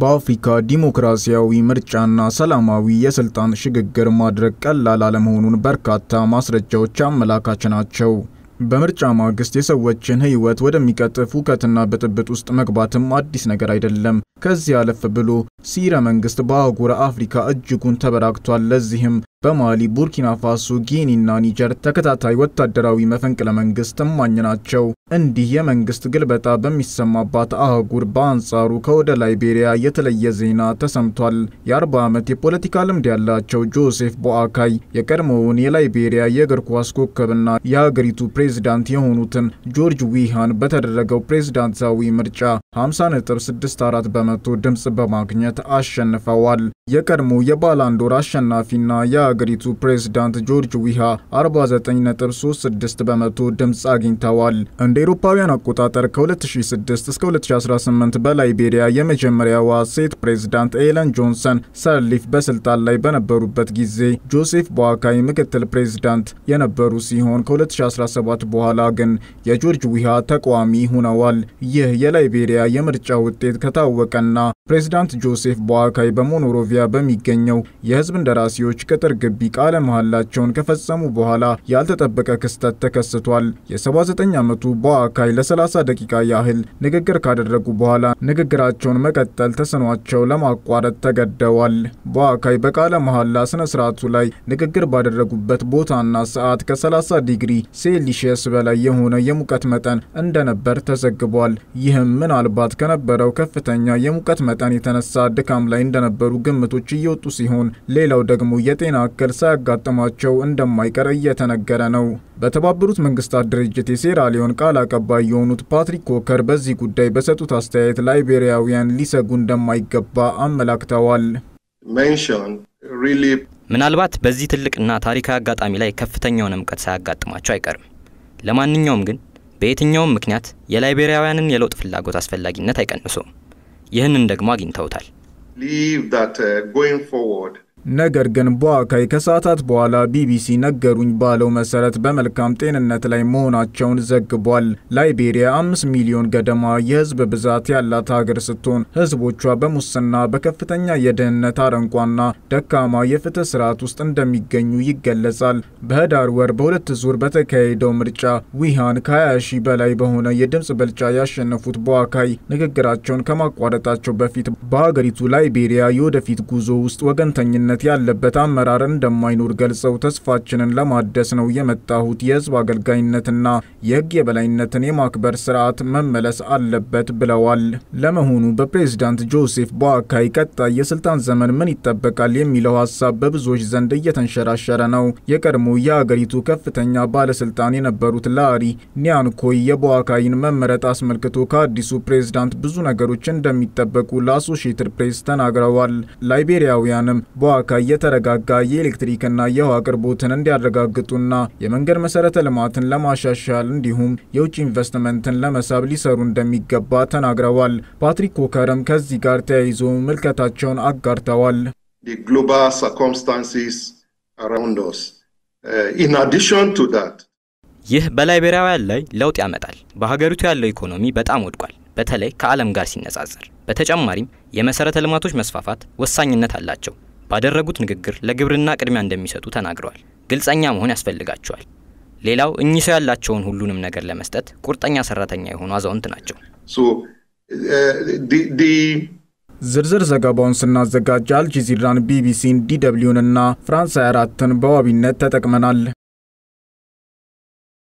በአፍሪካ ዲሞክራሲያዊ ምርጫና ሰላማዊ የስልጣን ሽግግር ማድረግ ቀላል አለመሆኑን በርካታ ማስረጃዎች አመላካች ናቸው። በምርጫ ማግስት የሰዎችን ሕይወት ወደሚቀጥፍ ሁከትና ብጥብጥ ውስጥ መግባትም አዲስ ነገር አይደለም። ከዚህ አለፍ ብሎ ሲረ መንግስት በአህጉረ አፍሪካ እጅጉን ተበራክቷል። ለዚህም በማሊ ቡርኪና ፋሶ፣ ጊኒ እና ኒጀር ተከታታይ ወታደራዊ መፈንቅለ መንግስት ተማኝ ናቸው። እንዲህ የመንግስት ግልበጣ በሚሰማባት አህጉር በአንጻሩ ከወደ ላይቤሪያ የተለየ ዜና ተሰምቷል። የ40 ዓመት የፖለቲካ ልምድ ያላቸው ጆሴፍ ቦአካይ የቀድሞውን የላይቤሪያ የእግር ኳስ ኮከብና የአገሪቱ ፕሬዝዳንት የሆኑትን ጆርጅ ዊሃን በተደረገው ፕሬዝዳንታዊ ምርጫ 50.64 በመቶ ድምፅ በማግኘት አሸንፈዋል። የቀድሞ የባላንዶር አሸናፊና የ የሀገሪቱ ፕሬዝዳንት ጆርጅ ዊሃ 49.36 በመቶ ድምፅ አግኝተዋል። እንደ ኤሮፓውያን አቆጣጠር ከ2006 እስከ 2018 በላይቤሪያ የመጀመሪያዋ ሴት ፕሬዝዳንት ኤለን ጆንሰን ሰርሊፍ በስልጣን ላይ በነበሩበት ጊዜ ጆሴፍ ቦአካይ ምክትል ፕሬዝዳንት የነበሩ ሲሆን ከ2017 በኋላ ግን የጆርጅ ዊሃ ተቃዋሚ ሆነዋል። ይህ የላይቤሪያ የምርጫ ውጤት ከታወቀና ፕሬዝዳንት ጆሴፍ ቦአካይ በሞኖሮቪያ በሚገኘው የህዝብ እንደራሴዎች ቅጥር ግቢ ቃለ መሐላቸውን ከፈጸሙ በኋላ ያልተጠበቀ ክስተት ተከስቷል። የ79 ዓመቱ በአካይ ለ30 ደቂቃ ያህል ንግግር ካደረጉ በኋላ ንግግራቸውን መቀጠል ተስኗቸው ለማቋረጥ ተገደዋል። በአካይ በቃለ መሐላ ስነ ስርዓቱ ላይ ንግግር ባደረጉበት ቦታና ሰዓት ከ30 ዲግሪ ሴልሺየስ በላይ የሆነ የሙቀት መጠን እንደነበር ተዘግቧል። ይህም ምናልባት ከነበረው ከፍተኛ የሙቀት መጠን የተነሳ ድካም ላይ እንደነበሩ ግምቶች እየወጡ ሲሆን ሌላው ደግሞ የጤና መካከል ሳያጋጥማቸው እንደማይቀር እየተነገረ ነው። በተባበሩት መንግስታት ድርጅት የሴራሊዮን ቃል አቀባይ የሆኑት ፓትሪክ ኮከር በዚህ ጉዳይ በሰጡት አስተያየት ላይቤሪያውያን ሊሰጉ እንደማይገባ አመላክተዋል። ምናልባት በዚህ ትልቅና ታሪካዊ አጋጣሚ ላይ ከፍተኛውን እምቀት ሳያጋጥማቸው አይቀርም። ለማንኛውም ግን በየትኛውም ምክንያት የላይቤሪያውያንን የለውጥ ፍላጎት አስፈላጊነት አይቀንሱም። ይህንን ደግሞ አግኝተውታል። ነገር ግን በዋካይ ከሰዓታት በኋላ ቢቢሲ ነገሩኝ ባለው መሰረት በመልካም ጤንነት ላይ መሆናቸውን ዘግቧል። ላይቤሪያ አምስት ሚሊዮን ገደማ የህዝብ ብዛት ያላት ሀገር ስትሆን ህዝቦቿ በሙስና በከፍተኛ የድህነት አረንቋና ደካማ የፍትህ ስርዓት ውስጥ እንደሚገኙ ይገለጻል። በህዳር ወር በሁለት ዙር በተካሄደው ምርጫ ዊሃን ከ20 ሺህ በላይ በሆነ የድምፅ ብልጫ ያሸነፉት በዋካይ ንግግራቸውን ከማቋረጣቸው በፊት በሀገሪቱ ላይቤሪያ የወደፊት ጉዞ ውስጥ ወገንተኝነት ኃላፊነት ያለበት አመራር እንደማይኖር ገልጸው ተስፋችንን ለማደስ ነው የመጣሁት። የህዝብ አገልጋይነትና የህግ የበላይነትን የማክበር ስርዓት መመለስ አለበት ብለዋል። ለመሆኑ በፕሬዝዳንት ጆሴፍ በአካይ ቀጣይ የስልጣን ዘመን ምን ይጠበቃል የሚለው ሀሳብ በብዙዎች ዘንድ እየተንሸራሸረ ነው። የቀድሞ የአገሪቱ ከፍተኛ ባለስልጣን የነበሩት ላሪ ኒያንኮይ የቦአካይን መመረጥ አስመልክቶ ከአዲሱ ፕሬዝዳንት ብዙ ነገሮች እንደሚጠበቁ ለአሶሺየትድ ፕሬስ ተናግረዋል። ላይቤሪያውያንም ቦአ በአካል የተረጋጋ የኤሌክትሪክና የውሃ አቅርቦትን እንዲያረጋግጡና የመንገድ መሰረተ ልማትን ለማሻሻል እንዲሁም የውጭ ኢንቨስትመንትን ለመሳብ ሊሰሩ እንደሚገባ ተናግረዋል። ፓትሪክ ኮከርም ከዚህ ጋር ተያይዞ ምልከታቸውን አጋርተዋል። ግሎባል ሰርኮምስታንሲስ አራውንድ ይህ በላይቤሪያውያን ላይ ለውጥ ያመጣል። በሀገሪቱ ያለው ኢኮኖሚ በጣም ወድቋል፣ በተለይ ከዓለም ጋር ሲነጻጸር። በተጨማሪም የመሰረተ ልማቶች መስፋፋት ወሳኝነት አላቸው። ባደረጉት ንግግር ለግብርና ቅድሚያ እንደሚሰጡ ተናግረዋል። ግልጸኛ መሆን ያስፈልጋቸዋል። ሌላው እኚህ ሰው ያላቸውን ሁሉንም ነገር ለመስጠት ቁርጠኛ ሰራተኛ የሆኑ አዛውንት ናቸው። ዝርዝር ዘገባውን ስናዘጋጅ አልጀዚራን፣ ቢቢሲን፣ ዲደብሊውን እና ፍራንስ 24ን በዋቢነት ተጠቅመናል።